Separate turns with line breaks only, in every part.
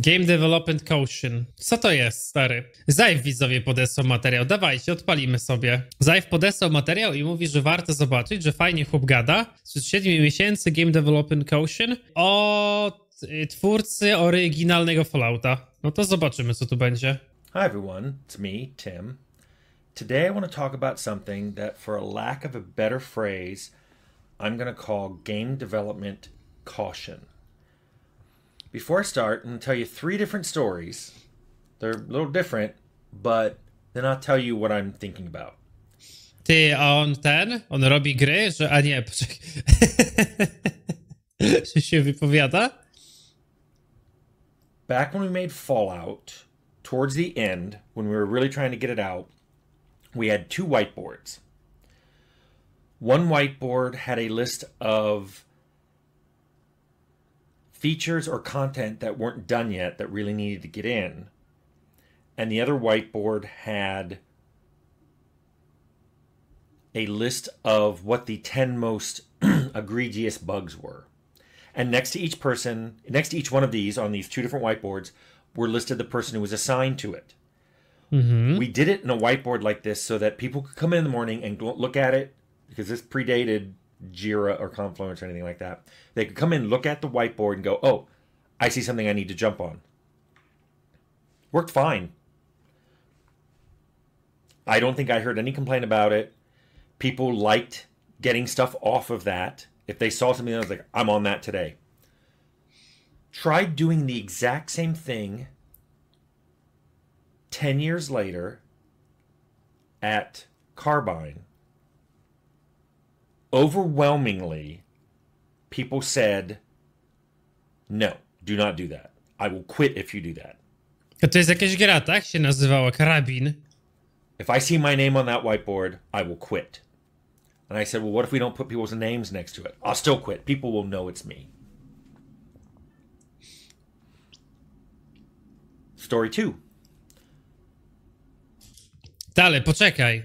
Game Development Caution. Co to jest, stary? Zajw widzowie podesłał materiał. Dawajcie, odpalimy sobie. Zajw podesłał materiał i mówi, że warto zobaczyć, że fajnie chłop gada. Sprzed 7 miesięcy Game Development Caution o y, twórcy oryginalnego Fallouta. No to zobaczymy, co tu będzie.
Hi everyone, it's me, Tim. Today I want to talk about something that for a lack of a better phrase, I'm going to call game development caution. before I start, I'm going to tell you three different stories. They're a little different, but then I'll tell you what I'm
thinking about. Ty, a on ten, on robi gry, że... A nie, poczekaj. się wypowiada?
Back when we made Fallout, towards the end, when we were really trying to get it out, we had two whiteboards. One whiteboard had a list of features or content that weren't done yet that really needed to get in. And the other whiteboard had a list of what the 10 most egregious bugs were. And next to each person, next to each one of these on these two different whiteboards, were listed the person who was assigned to it. Mm-hmm. We did it in a whiteboard like this so that people could come in the morning and look at it because this predated Jira or Confluence or anything like that. They could come in, look at the whiteboard, and go, oh, I see something I need to jump on. Worked fine. I don't think I heard any complaint about it. People liked getting stuff off of that. If they saw something I was like, I'm on that today. Try doing the exact same thing 10 years later at Carbine overwhelmingly, people said, no, do not do that. I will quit if you do that.
to jest jakaś gra, tak? Się nazywała Karabin. If I see
my name on that whiteboard, I will quit. And I said, well, what if we don't put people's names next to it? I'll still quit. People will know it's me. Story two.
Dale, poczekaj.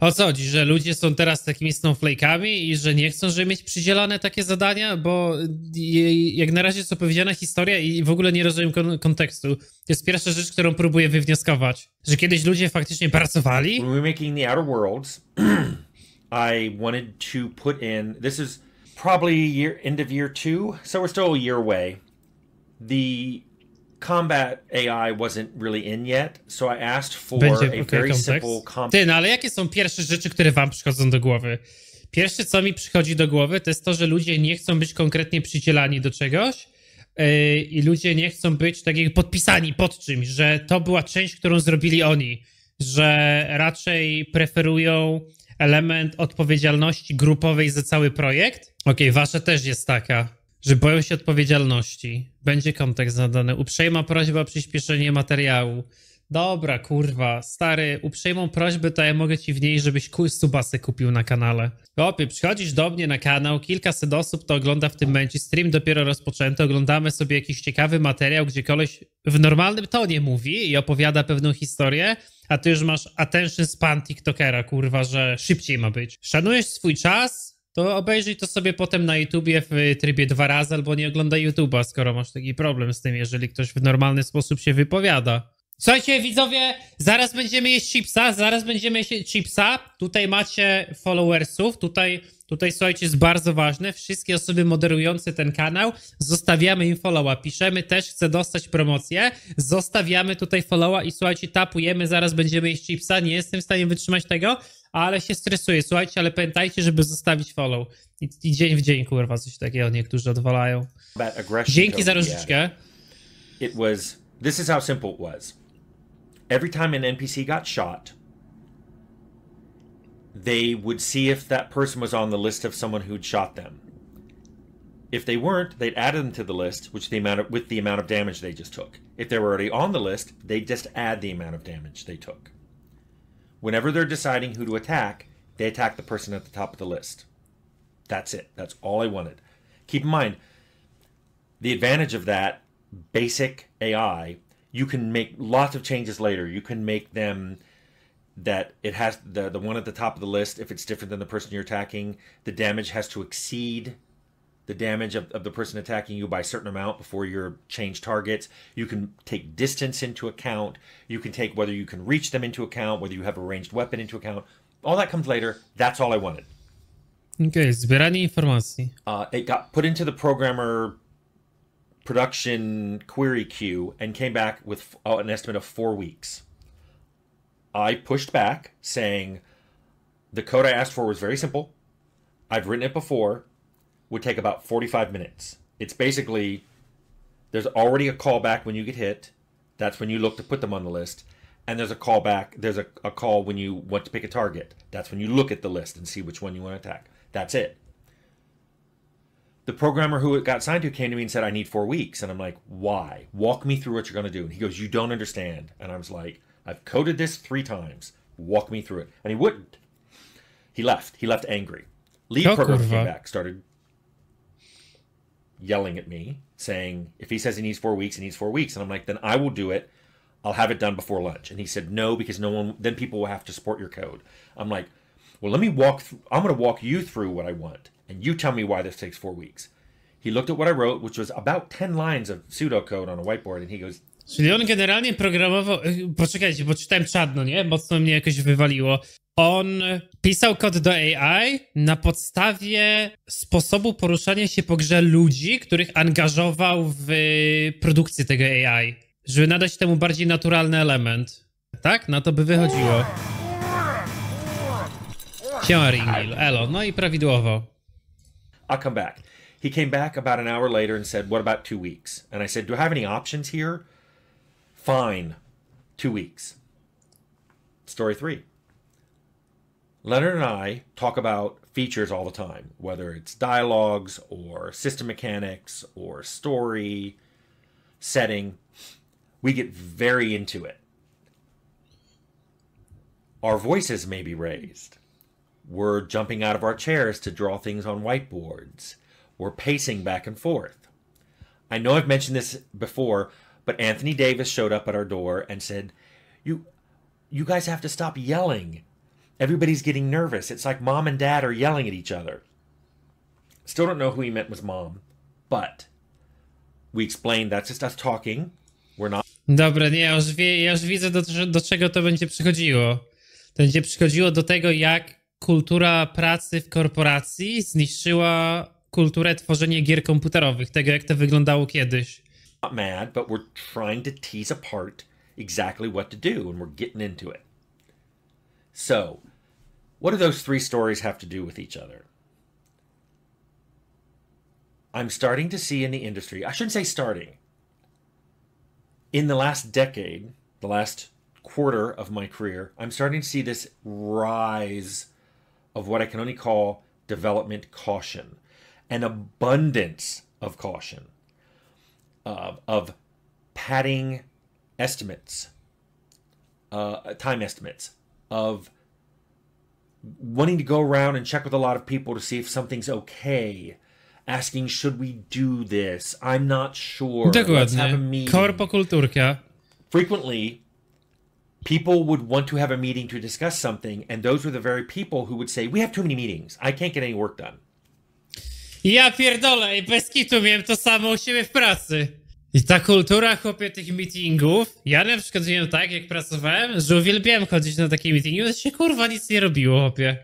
O co chodzi, że ludzie są teraz takimi snowflake'ami i że nie chcą, żeby mieć przydzielane takie zadania, bo jak na razie co powiedziana historia i w ogóle nie rozumiem kon kontekstu. To jest pierwsza rzecz, którą próbuję wywnioskować, że kiedyś ludzie faktycznie pracowali.
were making the Outer Worlds, I wanted to put in, this is probably year, end of year two, so we're still a year away. The combat AI wasn't really in yet, so I asked for Będzie, a okay, very context. Tak? simple combat. Ty,
no ale jakie są pierwsze rzeczy, które wam przychodzą do głowy? Pierwsze, co mi przychodzi do głowy, to jest to, że ludzie nie chcą być konkretnie przycielani do czegoś yy, i ludzie nie chcą być tak jak podpisani pod czymś, że to była część, którą zrobili oni, że raczej preferują element odpowiedzialności grupowej za cały projekt. Okej, okay, wasza też jest taka że boją się odpowiedzialności. Będzie kontekst nadany. Uprzejma prośba o przyspieszenie materiału. Dobra, kurwa, stary, uprzejmą prośbę to ja mogę ci w niej, żebyś subasy kupił na kanale. Opie, przychodzisz do mnie na kanał, kilkaset osób to ogląda w tym momencie, stream dopiero rozpoczęty, oglądamy sobie jakiś ciekawy materiał, gdzie koleś w normalnym tonie mówi i opowiada pewną historię, a ty już masz attention span tiktokera, kurwa, że szybciej ma być. Szanujesz swój czas, to obejrzyj to sobie potem na YouTubie w y, trybie dwa razy, albo nie oglądaj YouTube'a, skoro masz taki problem z tym, jeżeli ktoś w normalny sposób się wypowiada. Słuchajcie, widzowie, zaraz będziemy jeść chipsa, zaraz będziemy jeść chipsa. Tutaj macie followersów, tutaj, tutaj słuchajcie, jest bardzo ważne. Wszystkie osoby moderujące ten kanał, zostawiamy im followa. Piszemy też, chcę dostać promocję. Zostawiamy tutaj followa i słuchajcie, tapujemy, zaraz będziemy jeść chipsa. Nie jestem w stanie wytrzymać tego, ale się stresuję, słuchajcie, ale pamiętajcie, żeby zostawić follow. I, i dzień w dzień, kurwa, coś takiego niektórzy odwalają. Dzięki za
It was, this is how simple it was. Every time an NPC got shot, they would see if that person was on the list of someone who'd shot them. If they weren't, they'd add them to the list, which the amount of, with the amount of damage they just took. If they were already on the list, they'd just add the amount of damage they took. Whenever they're deciding who to attack, they attack the person at the top of the list. That's it. That's all I wanted. Keep in mind, the advantage of that basic AI, you can make lots of changes later. You can make them that it has the, the one at the top of the list, if it's different than the person you're attacking, the damage has to exceed the damage of, of the person attacking you by a certain amount before you change targets. You can take distance into account. You can take whether you can reach them into account, whether you have a ranged weapon into account. All that comes later. That's all I wanted.
Okay, zbieranie informacji.
Uh, it got put into the programmer production query queue and came back with uh, an estimate of four weeks. I pushed back saying the code I asked for was very simple. I've written it before would take about 45 minutes. It's basically there's already a callback when you get hit. That's when you look to put them on the list. And there's a callback. There's a, a call when you want to pick a target. That's when you look at the list and see which one you want to attack. That's it. The programmer who it got signed to came to me and said, I need four weeks. And I'm like, why? Walk me through what you're going to do. And he goes, You don't understand. And I was like, I've coded this three times. Walk me through it. And he wouldn't. He left. He left angry. Lead programmer came back, started yelling at me saying, if he says he needs four weeks, he needs four weeks. And I'm like, then I will do it. I'll have it done before lunch. And he said, no, because no one, then people will have to support your code. I'm like, well, let me walk, through, I'm going to walk you through what I want. And you tell me why this takes four weeks. He looked at what I wrote, which was about 10 lines of pseudocode on a whiteboard. And he goes,
Czyli on generalnie programował. Poczekajcie, bo czytałem czadno, nie? Mocno mnie jakoś wywaliło. on pisał kod do AI na podstawie sposobu poruszania się po grze ludzi, których angażował w produkcję tego AI, żeby nadać temu bardziej naturalny element. Tak? Na to by wychodziło. Siema Ringil, elo, no i prawidłowo.
I'll come back. He came back about an hour later and said, what about two weeks? And I said, do I have any options here? Fine. Two weeks. Story three. Leonard and I talk about features all the time, whether it's dialogues or system mechanics or story, setting. We get very into it. Our voices may be raised. We're jumping out of our chairs to draw things on whiteboards. We're pacing back and forth. I know I've mentioned this before, but Anthony Davis showed up at our door and said, "You you guys have to stop yelling. Everybody's getting nervous. It's like mom and dad are yelling at each other. Still don't know who he meant was mom, but we explained that's just us talking.
We're not. Dobra, nie, ja już, wie, ja już widzę, do, do czego to będzie przychodziło. To będzie przychodziło do tego, jak kultura pracy w korporacji zniszczyła kulturę tworzenia gier komputerowych, tego jak to wyglądało kiedyś. Not mad, but
we're trying to tease apart exactly what to do, and we're getting into it. So, what do those three stories have to do with each other? I'm starting to see in the industry, I shouldn't say starting, in the last decade, the last quarter of my career, I'm starting to see this rise of what I can only call development caution, an abundance of caution, uh, of padding estimates, uh, time estimates, of wanting to go around and check with a lot of people to see if something's okay asking should we do this i'm not sure Let's have a
meeting.
frequently people would want to have a meeting to discuss something and those were the very people who would say we have too many meetings i can't get any work done
Ja pierdolę, bez kitu miałem to samo u siebie w pracy. I ta kultura, chłopie, tych meetingów, ja na przykład wiem tak, jak pracowałem, że uwielbiałem chodzić na takie meetingi, bo się kurwa nic nie robiło, chłopie.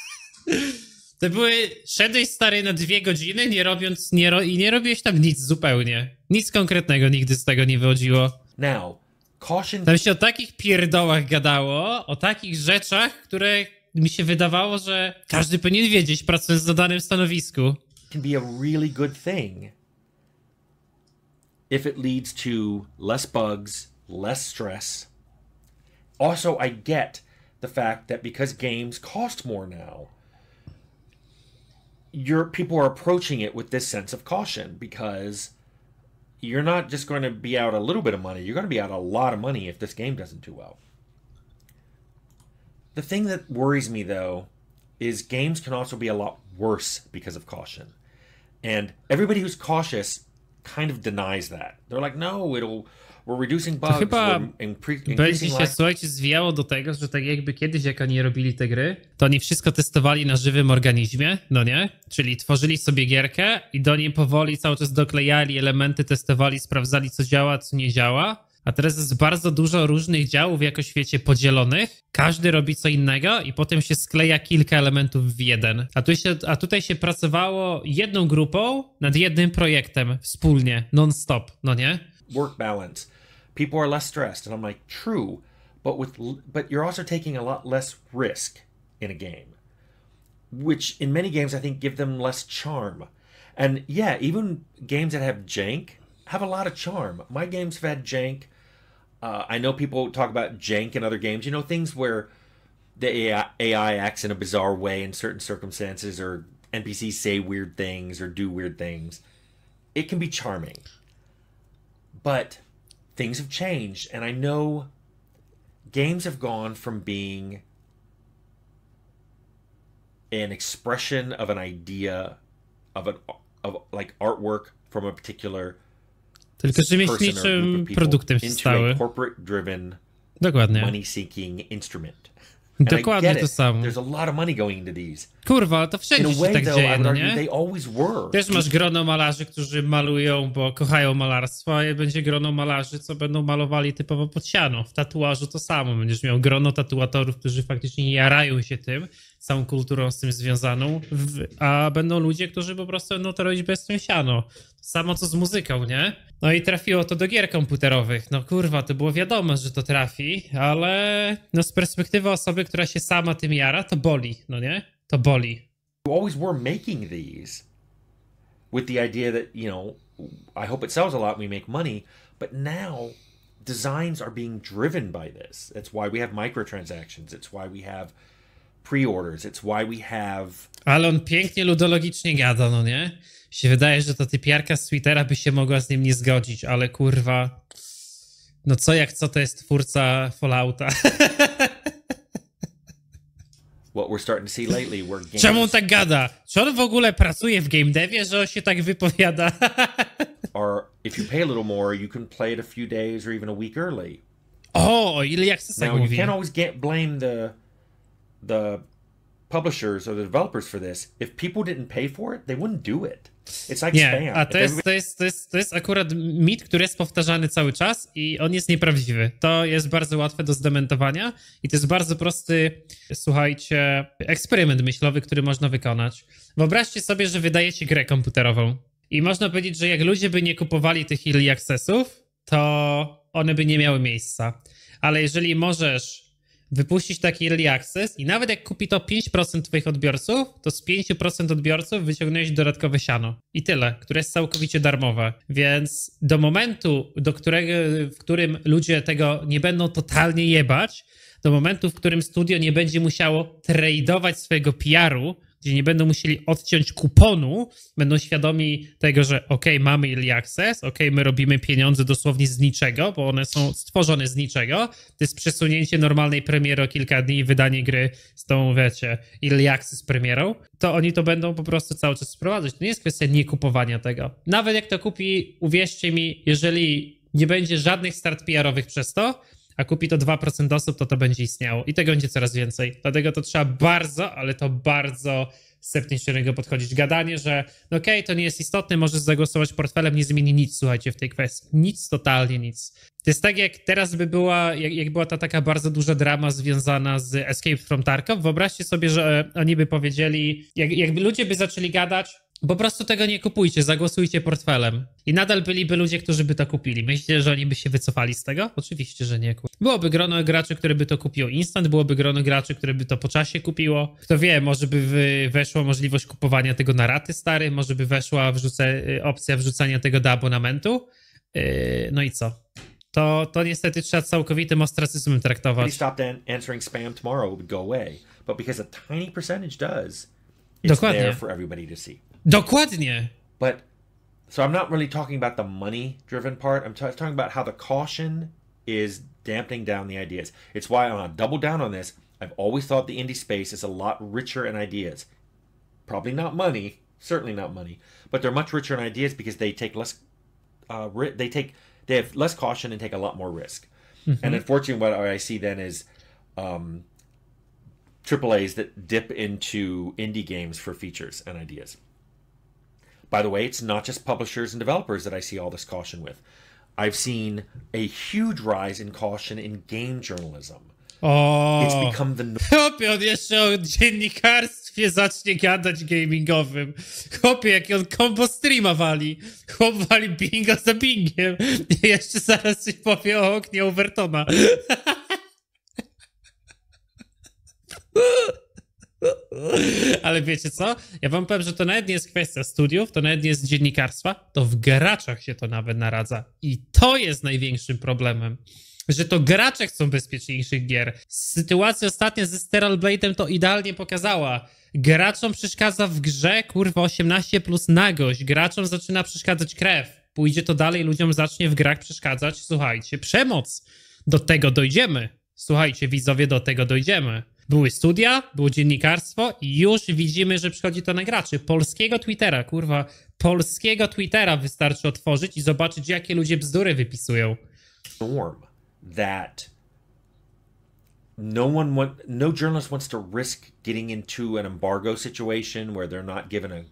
to były, szedłeś stary na dwie godziny, nie robiąc, nie ro i nie robiłeś tam nic zupełnie. Nic konkretnego nigdy z tego nie wychodziło. Now, caution... Tam się o takich pierdołach gadało, o takich rzeczach, które mi się wydawało, że każdy powinien wiedzieć, pracując na danym stanowisku.
Can be a really good thing. if it leads to less bugs, less stress. Also, I get the fact that because games cost more now, your people are approaching it with this sense of caution because you're not just going to be out a little bit of money, you're going to be out a lot of money if this game doesn't do well. The thing that worries me though is games can also be a lot worse because of caution. And everybody who's cautious kind of denies that. They're like, no, it'll we're reducing bugs. To chyba będzie się, life. słuchajcie,
zwijało do tego, że tak jakby kiedyś, jak oni robili te gry, to oni wszystko testowali na żywym organizmie, no nie? Czyli tworzyli sobie gierkę i do niej powoli cały czas doklejali elementy, testowali, sprawdzali, co działa, co nie działa a teraz jest bardzo dużo różnych działów jako świecie podzielonych. Każdy robi co innego i potem się skleja kilka elementów w jeden. A, tu się, a tutaj się pracowało jedną grupą nad jednym projektem wspólnie, non-stop, no nie?
Work balance. People are less stressed. And I'm like, true, but, with, but you're also taking a lot less risk in a game. Which in many games I think give them less charm. And yeah, even games that have jank have a lot of charm. My games have had jank. Uh, I know people talk about jank in other games. You know, things where the AI, AI acts in a bizarre way in certain circumstances, or NPCs say weird things or do weird things. It can be charming, but things have changed, and I know games have gone from being an expression of an idea of an of like artwork from a particular
Tylko rzemieślniczym produktem się stały.
Dokładnie. Dokładnie to samo. Kurwa, to wszędzie się tak dzieje, no nie? Też masz
grono malarzy, którzy malują, bo kochają malarstwo, a będzie grono malarzy, co będą malowali typowo pod W tatuażu to samo. Będziesz miał grono tatuatorów, którzy faktycznie jarają się tym całą kulturą z tym związaną, w, a będą ludzie, którzy po prostu będą to robić bezstąsiano. Samo co z muzyką, nie? No i trafiło to do gier komputerowych. No kurwa, to było wiadomo, że to trafi, ale no z perspektywy osoby, która się sama tym jara, to boli, no nie? To boli.
You always were making these with the idea that, you know, I hope it sells a lot, we make money, but now designs are being driven by this. That's why we have microtransactions. It's why we have pre-orders. It's why we have...
Ale on pięknie ludologicznie gada, no nie? Się wydaje, że ta typiarka z Twittera by się mogła z nim nie zgodzić, ale kurwa... No co jak co to jest twórca Fallouta.
What we're starting to see lately were games... Czemu on tak
gada? Czy on w ogóle pracuje w game devie, że on się tak wypowiada?
or if you pay a little more, you can play it a few days or even a week early.
Oh, ile jak se Now, tak you can't always get blame
the the publishers or the developers for this, if people didn't pay for it, they wouldn't do it. It's
like nie, spam. a to jest, to, jest, to, jest, to jest akurat mit, który jest powtarzany cały czas i on jest nieprawdziwy. To jest bardzo łatwe do zdementowania i to jest bardzo prosty, słuchajcie, eksperyment myślowy, który można wykonać. Wyobraźcie sobie, że wydajecie grę komputerową i można powiedzieć, że jak ludzie by nie kupowali tych early accessów, to one by nie miały miejsca. Ale jeżeli możesz wypuścić taki early access i nawet jak kupi to 5% twoich odbiorców, to z 5% odbiorców wyciągnąłeś dodatkowe siano. I tyle, które jest całkowicie darmowe. Więc do momentu, do którego, w którym ludzie tego nie będą totalnie jebać, do momentu, w którym studio nie będzie musiało tradeować swojego PR-u, że nie będą musieli odciąć kuponu, będą świadomi tego, że ok, mamy early access, ok, my robimy pieniądze dosłownie z niczego, bo one są stworzone z niczego. To jest przesunięcie normalnej premiery o kilka dni i wydanie gry z tą, wiecie, early access premierą. To oni to będą po prostu cały czas sprowadzać. To nie jest kwestia nie kupowania tego. Nawet jak to kupi, uwierzcie mi, jeżeli nie będzie żadnych start PR-owych przez to, a kupi to 2% osób, to to będzie istniało i tego będzie coraz więcej. Dlatego to trzeba bardzo, ale to bardzo sceptycznie do niego podchodzić. Gadanie, że no okej, okay, to nie jest istotne, możesz zagłosować portfelem, nie zmieni nic, słuchajcie, w tej kwestii. Nic, totalnie nic. To jest tak, jak teraz by była, jak, jak była ta taka bardzo duża drama związana z Escape from Tarkov. Wyobraźcie sobie, że oni by powiedzieli, jak, jakby ludzie by zaczęli gadać, po prostu tego nie kupujcie, zagłosujcie portfelem. I nadal byliby ludzie, którzy by to kupili. Myślicie, że oni by się wycofali z tego? Oczywiście, że nie. Byłoby grono graczy, który by to kupiło instant, byłoby grono graczy, który by to po czasie kupiło. Kto wie, może by weszła możliwość kupowania tego na raty stary, może by weszła wrzucę, y, opcja wrzucania tego do abonamentu. Yy, no i co? To, to niestety trzeba całkowitym ostracyzmem traktować. Dokładnie. Dokładnie.
But so I'm not really talking about the money driven part. I'm, talking about how the caution is dampening down the ideas. It's why I want to double down on this. I've always thought the indie space is a lot richer in ideas. Probably not money, certainly not money, but they're much richer in ideas because they take less uh, ri- they take they have less caution and take a lot more risk. Mm-hmm. And unfortunately, what I see then is um, A's that dip into indie games for features and ideas. By the way, it's not just publishers and developers that I see all this caution with. I've seen a huge rise in caution in game journalism.
O. Oh. It's become the no- Chłopie, on jeszcze o dziennikarstwie zacznie gadać gamingowym. Chłopie, jak on combo streama wali. Chłop wali binga za bingiem. I jeszcze zaraz się powie o oknie Overtona. Ale wiecie co? Ja wam powiem, że to nawet nie jest kwestia studiów, to nawet nie jest dziennikarstwa, to w graczach się to nawet naradza. I to jest największym problemem. Że to gracze chcą bezpieczniejszych gier. Sytuacja ostatnia ze Steral Blade'em to idealnie pokazała. Graczom przeszkadza w grze, kurwa, 18 plus nagość. Graczom zaczyna przeszkadzać krew. Pójdzie to dalej, ludziom zacznie w grach przeszkadzać, słuchajcie, przemoc. Do tego dojdziemy. Słuchajcie, widzowie, do tego dojdziemy były studia, było dziennikarstwo i już widzimy, że przychodzi to na graczy. Polskiego Twittera, kurwa, polskiego Twittera wystarczy otworzyć i zobaczyć, jakie ludzie bzdury wypisują.
that no one want, no journalist wants to risk getting into an embargo situation where they're not given a,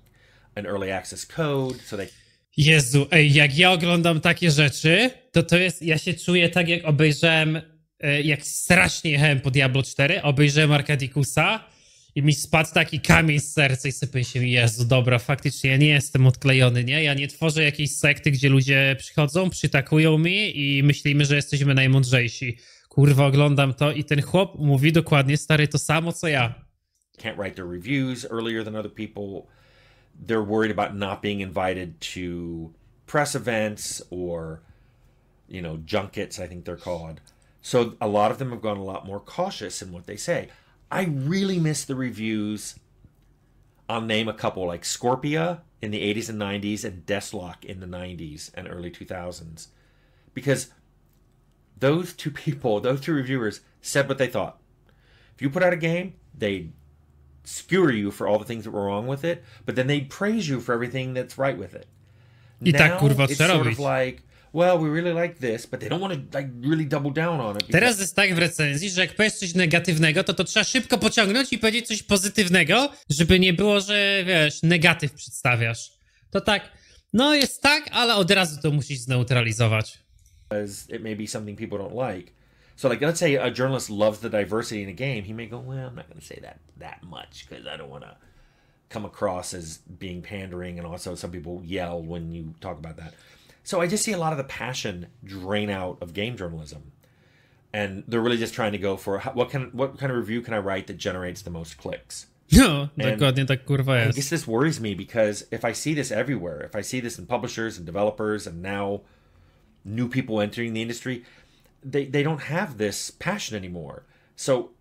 an early access code, so they
Jezu, ej, jak ja oglądam takie rzeczy, to to jest, ja się czuję tak, jak obejrzałem E, jak strasznie jechałem po Diablo 4, obejrzałem Arkadikusa i mi spadł taki kamień z serca i sobie się, Jezu, dobra, faktycznie ja nie jestem odklejony, nie? Ja nie tworzę jakiejś sekty, gdzie ludzie przychodzą, przytakują mi i myślimy, że jesteśmy najmądrzejsi. Kurwa, oglądam to i ten chłop mówi dokładnie, stary, to samo co ja.
Can't write their reviews earlier than other people. They're worried about not being invited to press events or, you know, junkets, I think they're called. So a lot of them have gone a lot more cautious in what they say. I really miss the reviews. I'll name a couple like Scorpia in the 80s and 90s and Deslock in the 90s and early 2000s. Because those two people, those two reviewers said what they thought. If you put out a game, they skewer you for all the things that were wrong with it, but then they praise you for everything that's right with it. I now, it's sort of like well, we really like this, but they don't want to like really double down on it. Teraz jest
tak w recenzji, że jak powiesz coś negatywnego, to to trzeba szybko pociągnąć i powiedzieć coś pozytywnego, żeby nie było, że wiesz, negatyw przedstawiasz. To tak, no jest tak, ale od razu to musisz zneutralizować.
It may be something people don't like. So, like, let's say a journalist loves the diversity in a game. He may go, well, I'm not going to say that that much because I don't want to come across as being pandering. And also, some people yell when you talk about that. So I just see a lot of the passion drain out of game journalism, and they're really just trying to go for what can what kind of review can I write that generates the most clicks.
No, I guess
this worries me because if I see this everywhere, if I see this in publishers and developers and now new people entering the industry, they, they don't have this passion anymore. So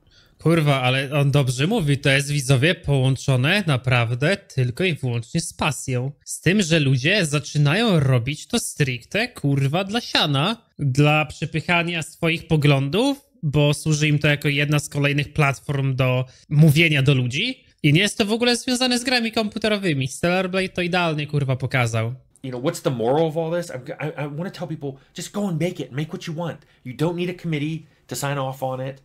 Kurwa, ale on dobrze mówi, to jest widzowie połączone naprawdę tylko i wyłącznie z pasją. Z tym, że ludzie zaczynają robić to stricte kurwa dla siana, dla przepychania swoich poglądów, bo służy im to jako jedna z kolejnych platform do mówienia do ludzi. I nie jest to w ogóle związane z grami komputerowymi. Stellar Blade to idealnie kurwa pokazał.
you know what's the moral of all this i, I, I want to tell people just go and make it make what you want you don't need a committee to sign off on it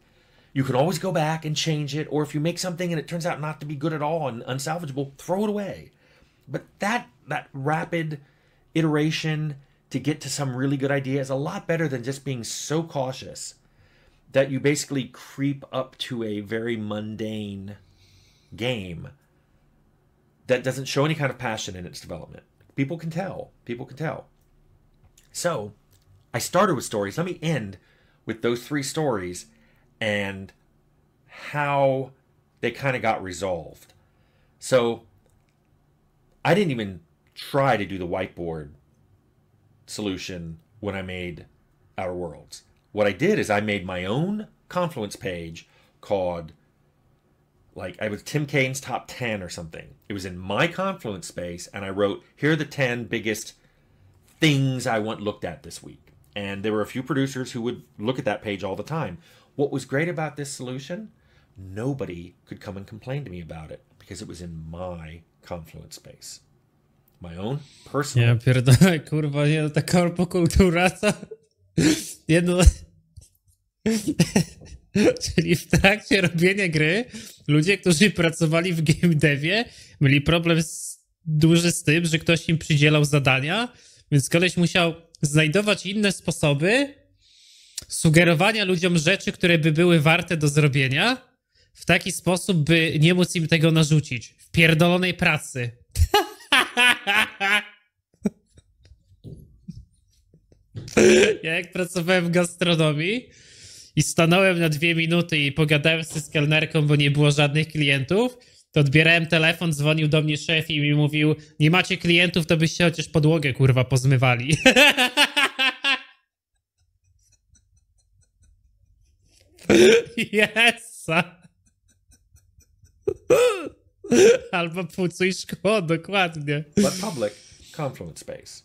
You can always go back and change it, or if you make something and it turns out not to be good at all and unsalvageable, throw it away. But that that rapid iteration to get to some really good idea is a lot better than just being so cautious that you basically creep up to a very mundane game that doesn't show any kind of passion in its development. People can tell. People can tell. So, I started with stories. Let me end with those three stories and how they kind of got resolved. So I didn't even try to do the whiteboard solution when I made Our Worlds. What I did is I made my own Confluence page called, like, I was Tim Kane's Top 10 or something. It was in my Confluence space, and I wrote, here are the 10 biggest things I want looked at this week. And there were a few producers who would look at that page all the time. What was great about this solution? Nobody could come and complain to me about it because it was in my confluence space.
My own personal. Ja pierdolę, kurwa, nie, no, ta korpokultura to jedno... Czyli w trakcie robienia gry ludzie, którzy pracowali w game devie, mieli problem z, duży z tym, że ktoś im przydzielał zadania, więc koleś musiał znajdować inne sposoby, sugerowania ludziom rzeczy, które by były warte do zrobienia, w taki sposób, by nie móc im tego narzucić. W pierdolonej pracy. ja jak pracowałem w gastronomii i stanąłem na dwie minuty i pogadałem z kelnerką, bo nie było żadnych klientów, to odbierałem telefon, dzwonił do mnie szef i mi mówił, nie macie klientów, to byście chociaż podłogę kurwa pozmywali. Yes! Albo płucuj szkło, dokładnie.
But public, confluent space.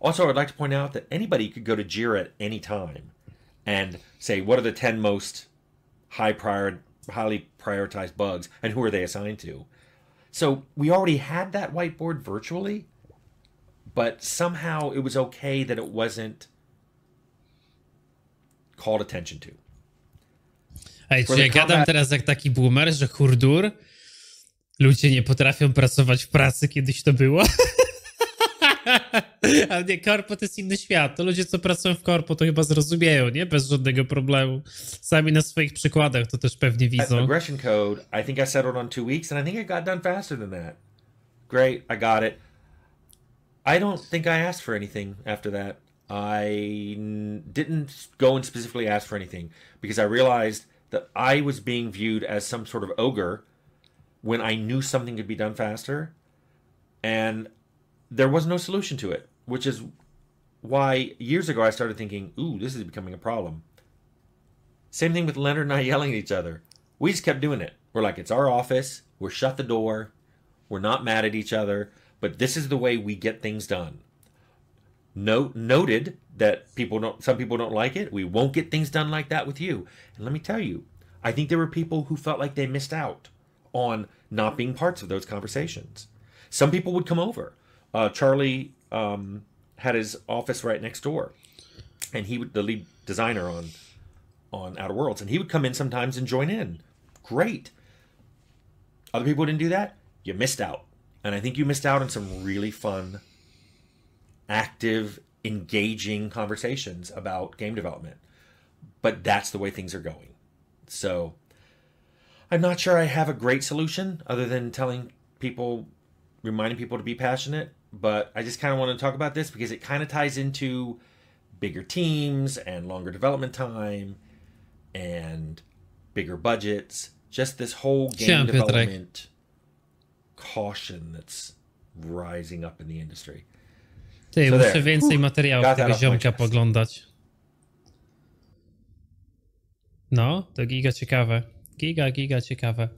Also, I'd like to point out that anybody could go to Jira at any time and say, what are the 10 most high prior, highly prioritized bugs and who are they assigned to? So we already had that whiteboard virtually, but somehow it was okay that it wasn't called attention to.
Ej, czy ja gadam teraz jak taki boomer, że hurdur, ludzie nie potrafią pracować w pracy, kiedyś to było? Ale nie, korpo to jest inny świat. To ludzie, co pracują w korpo, to chyba zrozumieją, nie? Bez żadnego problemu. Sami na swoich przykładach to też pewnie widzą.
Aggression code, I think I settled on two weeks and I think I got done faster than that. Great, I got it. I don't think I asked for anything after that. I didn't go and specifically ask for anything because I realized – that I was being viewed as some sort of ogre when I knew something could be done faster. And there was no solution to it, which is why years ago I started thinking, ooh, this is becoming a problem. Same thing with Leonard and I yelling at each other. We just kept doing it. We're like, it's our office. We're shut the door. We're not mad at each other, but this is the way we get things done note noted that people don't some people don't like it. We won't get things done like that with you. And let me tell you, I think there were people who felt like they missed out on not being parts of those conversations. Some people would come over. Uh, Charlie um, had his office right next door, and he would the lead designer on on Outer Worlds, and he would come in sometimes and join in. Great. Other people didn't do that. You missed out, and I think you missed out on some really fun active, engaging conversations about game development. But that's the way things are going. So I'm not sure I have a great solution other than telling people, reminding people to be passionate. But I just kind of want to talk about this because it kind of ties into bigger teams and longer development time and bigger budgets. Just this whole game development caution that's rising up in the industry.
Ty, Co muszę tak. więcej materiałów Gata tego ziomka poglądać. No, to giga ciekawe. Giga, giga ciekawe.